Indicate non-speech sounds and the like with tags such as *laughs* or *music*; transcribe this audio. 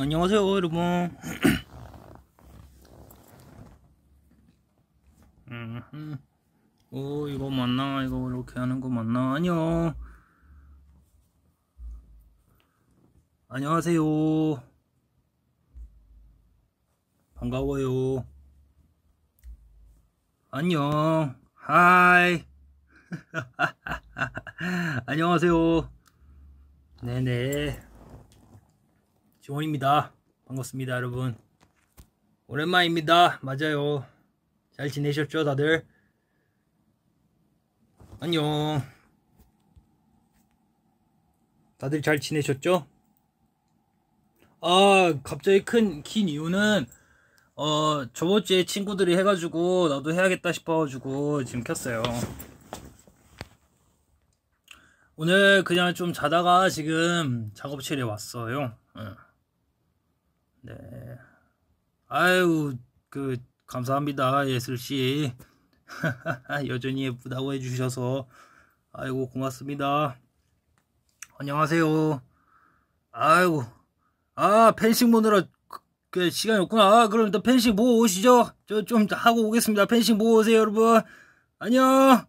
안녕하세요 여러분 음, 음. 오 이거 맞나 이거 이렇게 하는 거 맞나 안녕 안녕하세요 반가워요 안녕 하이 *laughs* 안녕하세요 네네 지원입니다. 반갑습니다, 여러분. 오랜만입니다. 맞아요. 잘 지내셨죠, 다들? 안녕. 다들 잘 지내셨죠? 아, 갑자기 큰, 긴 이유는, 어, 저번주에 친구들이 해가지고, 나도 해야겠다 싶어가지고, 지금 켰어요. 오늘 그냥 좀 자다가 지금 작업실에 왔어요. 응. 네. 아유, 그, 감사합니다. 예슬씨. *laughs* 여전히 예쁘다고 해주셔서. 아이고, 고맙습니다. 안녕하세요. 아이고. 아, 펜싱 보느라 그 시간이 없구나. 아, 그럼 일단 펜싱 보고 오시죠. 저 좀 하고 오겠습니다. 펜싱 보고 오세요, 여러분. 안녕.